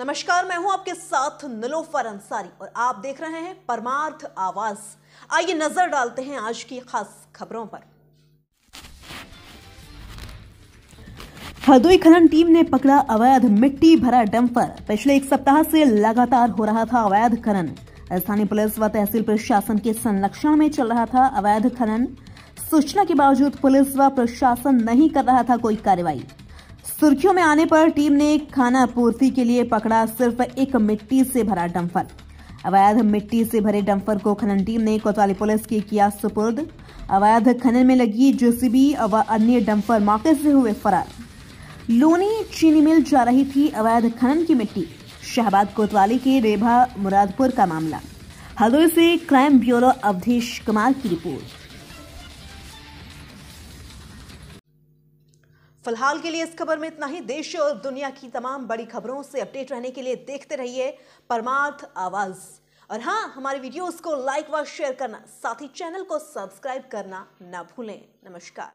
नमस्कार मैं हूं आपके साथ नलोफर अंसारी और आप देख रहे हैं परमार्थ आवाज आइए नजर डालते हैं आज की खास खबरों पर हरदोई खनन टीम ने पकड़ा अवैध मिट्टी भरा डंपर पिछले एक सप्ताह से लगातार हो रहा था अवैध खनन स्थानीय पुलिस व तहसील प्रशासन के संरक्षण में चल रहा था अवैध खनन सूचना के बावजूद पुलिस व प्रशासन नहीं कर रहा था कोई कार्रवाई सुर्खियों में आने पर टीम ने खाना पूर्ति के लिए पकड़ा सिर्फ एक मिट्टी से भरा डंफर अवैध मिट्टी से भरे डंफर को खनन टीम ने कोतवाली पुलिस के किया सुपुर्द अवैध खनन में लगी जेसीबी व अन्य डंफर मौके से हुए फरार लोनी चीनी मिल जा रही थी अवैध खनन की मिट्टी शाहबाद कोतवाली के रेभा मुरादपुर का मामला हदोई से क्राइम ब्यूरो अवधेश कुमार की रिपोर्ट फिलहाल के लिए इस खबर में इतना ही देश और दुनिया की तमाम बड़ी खबरों से अपडेट रहने के लिए देखते रहिए परमार्थ आवाज और हाँ हमारे वीडियोस को लाइक व शेयर करना साथ ही चैनल को सब्सक्राइब करना ना भूलें नमस्कार